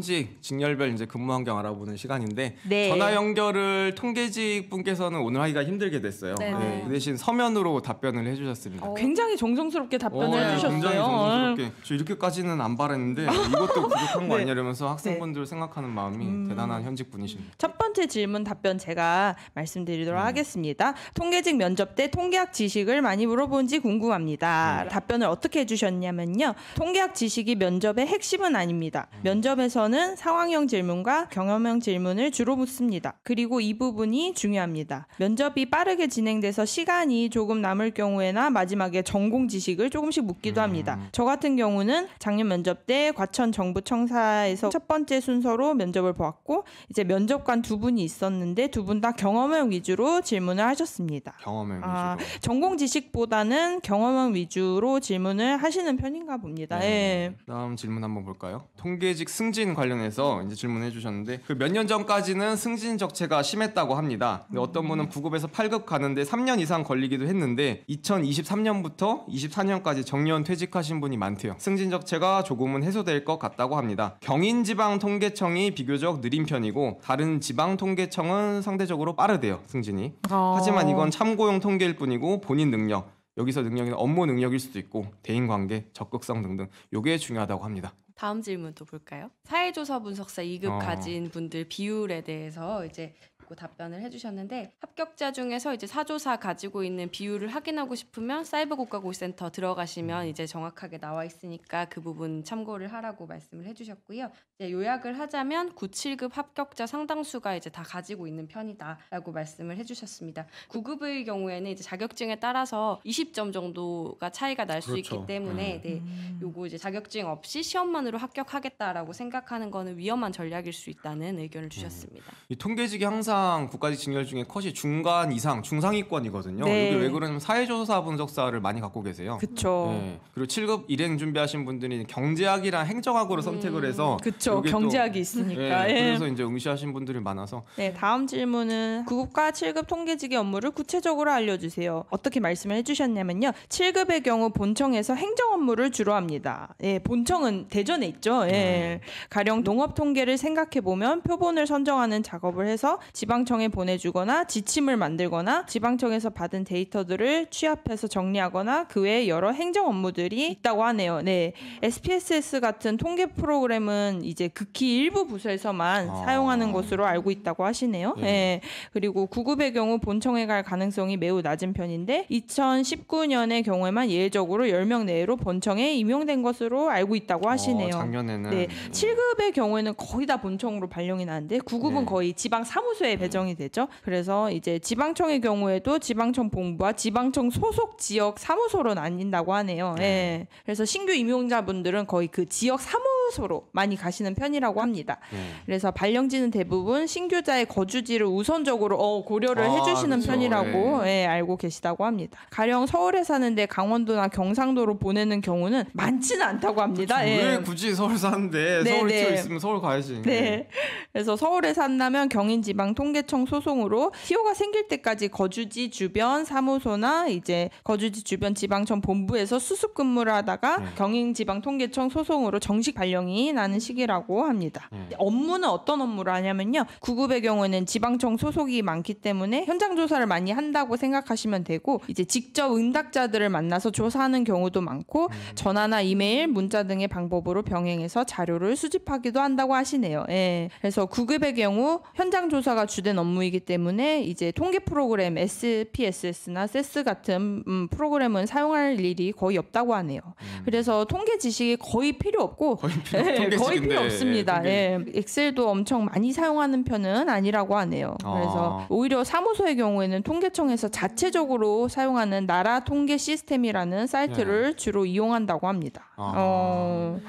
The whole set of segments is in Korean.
현직 직렬별 이제 근무 환경 알아보는 시간인데 네. 전화 연결을 통계직 분께서는 오늘 하기가 힘들게 됐어요. 네. 네. 그 대신 서면으로 답변을 해주셨습니다. 어, 굉장히 정성스럽게 답변을 어, 네, 해주셨어요. 굉장히 정성스럽게 어. 저 이렇게까지는 안 바랬는데 이것도 부족한 거 네. 아니냐면서 학생분들 네. 생각하는 마음이 음... 대단한 현직 분이십니다. 첫 번째 질문 답변 제가 말씀드리도록 음. 하겠습니다. 통계직 면접 때 통계학 지식을 많이 물어본지 궁금합니다. 답변을 어떻게 해주셨냐면요. 통계학 지식이 면접의 핵심은 아닙니다. 음. 면접에서 질문에서는 상황형 질문과 경험형 질문을 주로 묻습니다. 그리고 이 부분이 중요합니다. 면접이 빠르게 진행돼서 시간이 조금 남을 경우에나 마지막에 전공 지식을 조금씩 묻기도 합니다. 음. 저 같은 경우는 작년 면접 때 과천 정부청사에서 첫 번째 순서로 면접을 보았고 이제 면접관 두 분이 있었는데 두 분 다 경험형 위주로 질문을 하셨습니다. 경험형 아, 위주로. 전공 지식보다는 경험형 위주로 질문을 하시는 편인가 봅니다. 네. 예. 다음 질문 한번 볼까요? 통계직 승진 관련해서 이제 질문해 주셨는데 그 몇 년 전까지는 승진 적체가 심했다고 합니다. 근데 어떤 분은 9급에서 음. 8급 가는데 3년 이상 걸리기도 했는데 2023년부터 24년까지 정년 퇴직하신 분이 많대요. 승진 적체가 조금은 해소될 것 같다고 합니다. 경인 지방 통계청이 비교적 느린 편이고 다른 지방 통계청은 상대적으로 빠르대요. 승진이. 어... 하지만 이건 참고용 통계일 뿐이고 본인 능력 여기서 능력이 업무 능력일 수도 있고 대인관계, 적극성 등등 요게 중요하다고 합니다. 다음 질문 또 볼까요? 사회조사 분석사 2급 어. 가진 분들 비율에 대해서 이제 라고 답변을 해주셨는데 합격자 중에서 이제 사조사 가지고 있는 비율을 확인하고 싶으면 사이버 국가고센터 들어가시면 이제 정확하게 나와 있으니까 그 부분 참고를 하라고 말씀을 해주셨고요. 이제 요약을 하자면 9, 7급 합격자 상당수가 이제 다 가지고 있는 편이다라고 말씀을 해주셨습니다. 9급의 경우에는 이제 자격증에 따라서 20점 정도가 차이가 날수 그렇죠. 있기 때문에 네. 네. 음. 요거 이제 자격증 없이 시험만으로 합격하겠다라고 생각하는 거는 위험한 전략일 수 있다는 의견을 네. 주셨습니다. 음. 이 통계직이 항상 해당 국가지 징결 중에 컷이 중간 이상 중상위권이거든요. 네. 여기 왜 그러냐면 사회조사 분석사를 많이 갖고 계세요. 그렇죠. 네. 그리고 7급 일행 준비하신 분들이 경제학이랑 행정학으로 선택을 해서 그렇죠. 경제학이 또, 있으니까. 네. 예. 그래서 이제 응시하신 분들이 많아서. 네, 다음 질문은 9급과 7급 통계직의 업무를 구체적으로 알려 주세요. 어떻게 말씀을 해 주셨냐면요. 7급의 경우 본청에서 행정 업무를 주로 합니다. 예, 본청은 대전에 있죠. 예. 네. 가령 농업 통계를 생각해 보면 표본을 선정하는 작업을 해서 집 지방청에 보내주거나 지침을 만들거나 지방청에서 받은 데이터들을 취합해서 정리하거나 그 외에 여러 행정 업무들이 있다고 하네요. 네. SPSS 같은 통계 프로그램은 이제 극히 일부 부서에서만 아. 사용하는 것으로 알고 있다고 하시네요. 네. 네. 그리고 구급의 경우 본청에 갈 가능성이 매우 낮은 편인데 2019년의 경우에만 예외적으로 10명 내로 외 본청에 임용된 것으로 알고 있다고 어, 하시네요. 어, 작년에는 네. 7급의 경우에는 거의 다 본청으로 발령이 나는데 9급은 네. 거의 지방 사무소에 음. 배정이 되죠. 그래서 이제 지방청의 경우에도 지방청 본부와 지방청 소속 지역 사무소로 나뉜다고 하네요. 네. 예. 그래서 신규 임용자분들은 거의 그 지역 사무 휴양소로 많이 가시는 편이라고 합니다. 음. 그래서 발령지는 대부분 신규자의 거주지를 우선적으로 어, 고려를 아, 해주시는 그렇죠. 편이라고 예. 예, 알고 계시다고 합니다. 가령 서울에 사는데 강원도나 경상도로 보내는 경우는 많지는 않다고 합니다. 그렇죠. 예. 왜 굳이 서울 사는데 네, 서울 에 네. 있으면 서울 가야지. 네. 예. 그래서 서울에 산다면 경인지방 통계청 소송으로 티오가 생길 때까지 거주지 주변 사무소나 이제 거주지 주변 지방청 본부에서 수습 근무를 하다가 음. 네. 경인지방 통계청 소송으로 정식 발령 결정이 나는 시기라고 합니다. 음. 업무는 어떤 업무를 하냐면요. 구급의 경우에는 지방청 소속이 많기 때문에 현장 조사를 많이 한다고 생각하시면 되고 이제 직접 응답자들을 만나서 조사하는 경우도 많고 음. 전화나 이메일, 문자 등의 방법으로 병행해서 자료를 수집하기도 한다고 하시네요. 예. 그래서 구급의 경우 현장 조사가 주된 업무이기 때문에 이제 통계 프로그램 SPSS나 세스 e 같은 음, 프로그램은 사용할 일이 거의 없다고 하네요. 음. 그래서 통계 지식이 거의 필요 없고 거의 네, 거의 필요 없습니다. 예, 엑셀도 엄청 많이 사용하는 편은 아니라고 하네요. 그래서 아. 오히려 사무소의 경우에는 통계청에서 자체적으로 사용하는 나라 통계 시스템이라는 사이트를 네. 주로 이용한다고 합니다. 아. 어,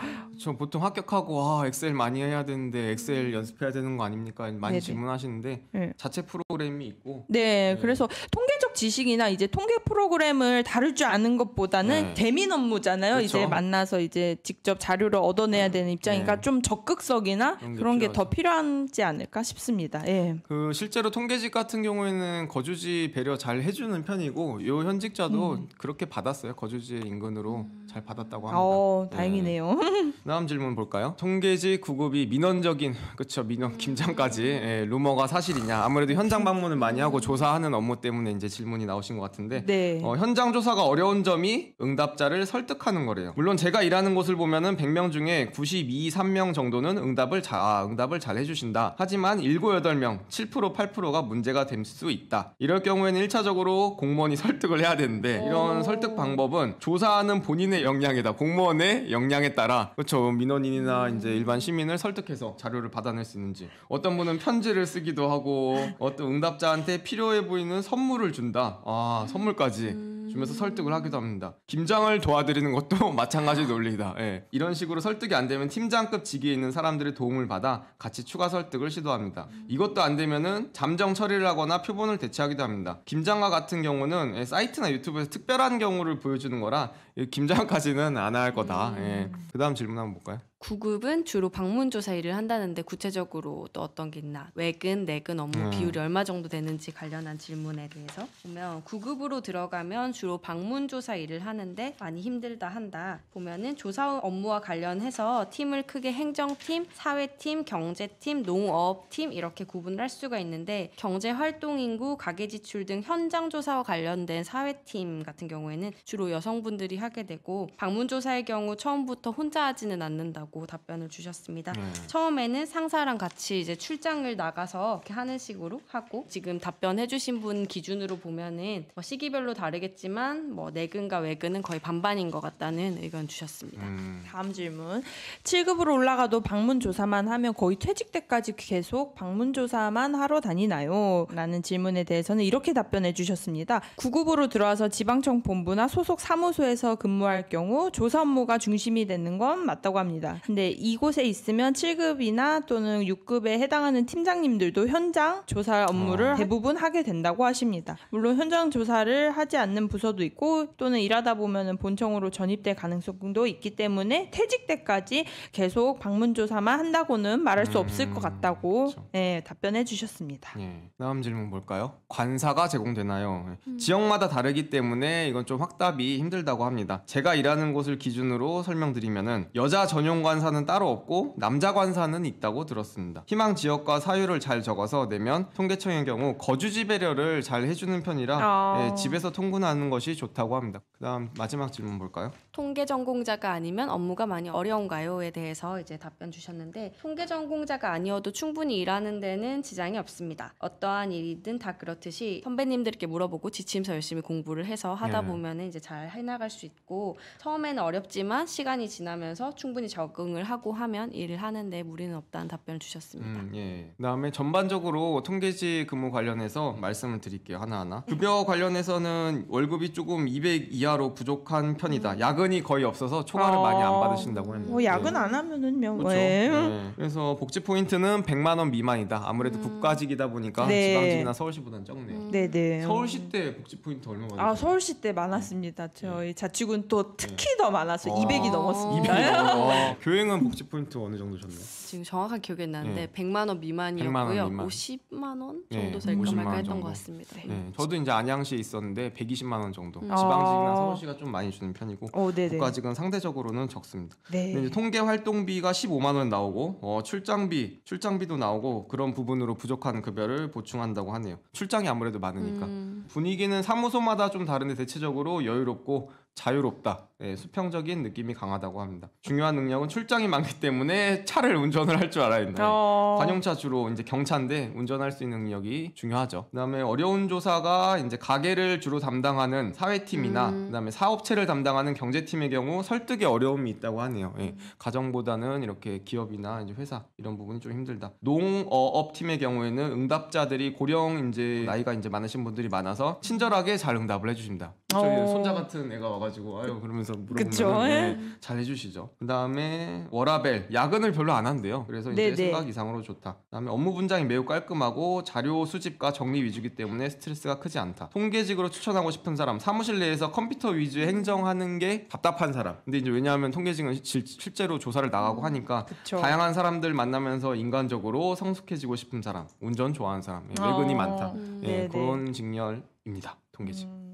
저 보통 합격하고 아 엑셀 많이 해야 되는데 엑셀 음. 연습해야 되는 거 아닙니까? 많이 네네. 질문하시는데 네. 자체 프로그램이 있고 네, 네. 그래서 통계적 지식이나 이제 통계 프로그램을 다룰 줄 아는 것보다는 네. 대민 업무잖아요. 그쵸? 이제 그렇죠. 만나서 이제 직접 자료를 얻어내야 네. 되는 입장이니까 네. 좀 적극성이나 그런, 그런 게 더 필요하지 않을까 싶습니다. 예. 그 실제로 통계직 같은 경우에는 거주지 배려 잘 해주는 편이고 요 현직자도 음. 그렇게 받았어요. 거주지 인근으로 음. 잘 받았다고 어, 합니다. 어, 다행이네요. 네. 다음 질문 볼까요? 통계지 구급이 민원적인 그쵸 민원 김장까지 음. 예, 루머가 사실이냐 아무래도 현장 방문을 많이 하고 조사하는 업무 때문에 이제 질문이 나오신 것 같은데 네. 어, 현장 조사가 어려운 점이 응답자를 설득하는 거래요. 물론 제가 일하는 곳을 보면은 100명 중에 92, 3명 정도는 응답을 잘 아, 응답을 잘 해주신다. 하지만 7, 8명 7% 8%가 문제가 될 수 있다. 이럴 경우에는 1차적으로 공무원이 설득을 해야 되는데 이런 설득 방법은 조사하는 본인의 역량이다. 공무원의 역량에 따라 그렇죠. 뭐 민원인이나 음. 이제 일반 시민을 설득해서 자료를 받아낼 수 있는지 어떤 분은 편지를 쓰기도 하고 어떤 응답자한테 필요해 보이는 선물을 준다. 아 선물까지. 주면서 설득을 하기도 합니다. 김장을 도와드리는 것도 마찬가지 논리다. 예. 이런 식으로 설득이 안 되면 팀장급 직위에 있는 사람들의 도움을 받아 같이 추가 설득을 시도합니다. 이것도 안 되면은 잠정 처리를 하거나 표본을 대체하기도 합니다. 김장과 같은 경우는 예, 사이트나 유튜브에서 특별한 경우를 보여주는 거라 예, 김장까지는 안 할 거다. 예. 음. 그다음 질문 한번 볼까요? 구급은 주로 방문조사 일을 한다는데 구체적으로 또 어떤 게 있나 외근 내근 업무 음. 비율이 얼마 정도 되는지 관련한 질문에 대해서 보면 구급으로 들어가면 주로 방문조사 일을 하는데 많이 힘들다 한다 보면은 조사 업무와 관련해서 팀을 크게 행정팀 사회팀 경제팀 농업팀 이렇게 구분을 할 수가 있는데 경제활동인구 가계지출 등 현장조사와 관련된 사회팀 같은 경우에는 주로 여성분들이 하게 되고 방문조사의 경우 처음부터 혼자 하지는 않는다고 라고 답변을 주셨습니다. 네. 처음에는 상사랑 같이 이제 출장을 나가서 이렇게 하는 식으로 하고 지금 답변해주신 분 기준으로 보면은 뭐 시기별로 다르겠지만 뭐 내근과 외근은 거의 반반인 것 같다는 의견 주셨습니다. 음. 다음 질문. 7급으로 올라가도 방문 조사만 하면 거의 퇴직 때까지 계속 방문 조사만 하러 다니나요? 라는 질문에 대해서는 이렇게 답변해 주셨습니다. 9급으로 들어와서 지방청 본부나 소속 사무소에서 근무할 경우 조사 업무가 중심이 되는 건 맞다고 합니다. 근데 이곳에 있으면 7급이나 또는 6급에 해당하는 팀장님들도 현장 조사 업무를 어. 대부분 하게 된다고 하십니다. 물론 현장 조사를 하지 않는 부서도 있고 또는 일하다 보면 본청으로 전입될 가능성도 있기 때문에 퇴직 때까지 계속 방문 조사만 한다고는 말할 수 음, 없을 것 음, 같다고 네, 답변해 주셨습니다. 네. 다음 질문 볼까요? 관사가 제공되나요? 예. 음. 지역마다 다르기 때문에 이건 좀 확답이 힘들다고 합니다. 제가 일하는 곳을 기준으로 설명드리면 여자 전용과 관사는 따로 없고 남자 관사는 있다고 들었습니다. 희망 지역과 사유를 잘 적어서 내면 통계청의 경우 거주지 배려를 잘 해주는 편이라 어... 예, 집에서 통근하는 것이 좋다고 합니다. 그다음 마지막 질문 볼까요? 통계 전공자가 아니면 업무가 많이 어려운가요?에 대해서 이제 답변 주셨는데 통계 전공자가 아니어도 충분히 일하는 데는 지장이 없습니다. 어떠한 일이든 다 그렇듯이 선배님들께 물어보고 지침서 열심히 공부를 해서 하다 예. 보면 이제 잘 해나갈 수 있고 처음에는 어렵지만 시간이 지나면서 충분히 적응 적응을 하고 하면 일을 하는데 무리는 없다는 답변을 주셨습니다. 음, 예. 그다음에 전반적으로 통계지 근무 관련해서 말씀을 드릴게요. 하나하나. 네. 급여 관련해서는 월급이 조금 200 이하로 부족한 편이다. 음. 야근이 거의 없어서 초과를 어... 많이 안 받으신다고 했는데. 뭐 야근 안 하면은 명예 뭐, 그렇죠? 예. 네. 음. 그래서 복지 포인트는 100만 원 미만이다. 아무래도 음. 국가직이다 보니까 네. 지방직이나 서울시보다는 적네요. 음. 네네. 서울시 때 복지 포인트 얼마 받았어요? 아 서울시 때 많았습니다. 저희 네. 자치군 또 특히 네. 더많아서 아. 200이 넘었습니다. 200이 교행은 복지 포인트 어느 정도셨나요? 지금 정확한 기억이 안 나는데 네. 예. 100만 원 미만이었고요. 100만 원 미만. 50만 원 예, 정도 될까 말까 했던 것 같습니다. 네. 저도 이제 안양시에 있었는데 120만 원 정도. 음. 지방직이나 아. 서울시가 좀 많이 주는 편이고 어, 국가직은 상대적으로는 적습니다. 네. 이제 통계 활동비가 15만 원 나오고 어, 출장비, 출장비도 나오고 그런 부분으로 부족한 급여를 보충한다고 하네요. 출장이 아무래도 많으니까. 음. 분위기는 사무소마다 좀 다른데 대체적으로 여유롭고 자유롭다. 네, 수평적인 느낌이 강하다고 합니다. 중요한 능력은 출장이 많기 때문에 차를 운전을 할 줄 알아야 된다. 어... 관용차 주로 이제 경차인데 운전할 수 있는 능력이 중요하죠. 그다음에 어려운 조사가 이제 가게를 주로 담당하는 사회팀이나 음... 그다음에 사업체를 담당하는 경제팀의 경우 설득에 어려움이 있다고 하네요. 예, 가정보다는 이렇게 기업이나 이제 회사 이런 부분이 좀 힘들다. 농어업팀의 경우에는 응답자들이 고령 이제 나이가 이제 많으신 분들이 많아서 친절하게 잘 응답을 해주십니다. 어... 손자 같은 애가 와가지고 아유 그러면서 물어보면 네, 예. 잘 해주시죠. 그 다음에 워라벨 야근을 별로 안 한대요. 그래서 이제 네네. 생각 이상으로 좋다. 그 다음에 업무 분장이 매우 깔끔하고 자료 수집과 정리 위주기 때문에 스트레스가 크지 않다. 통계직으로 추천하고 싶은 사람 사무실 내에서 컴퓨터 위주의 행정하는 게 답답한 사람. 근데 이제 왜냐하면 통계직은 실, 실제로 조사를 나가고 음, 하니까 그쵸. 다양한 사람들 만나면서 인간적으로 성숙해지고 싶은 사람 운전 좋아하는 사람 외근이 어... 아, 많다. 음, 예, 그런 직렬입니다. 통계직. 음...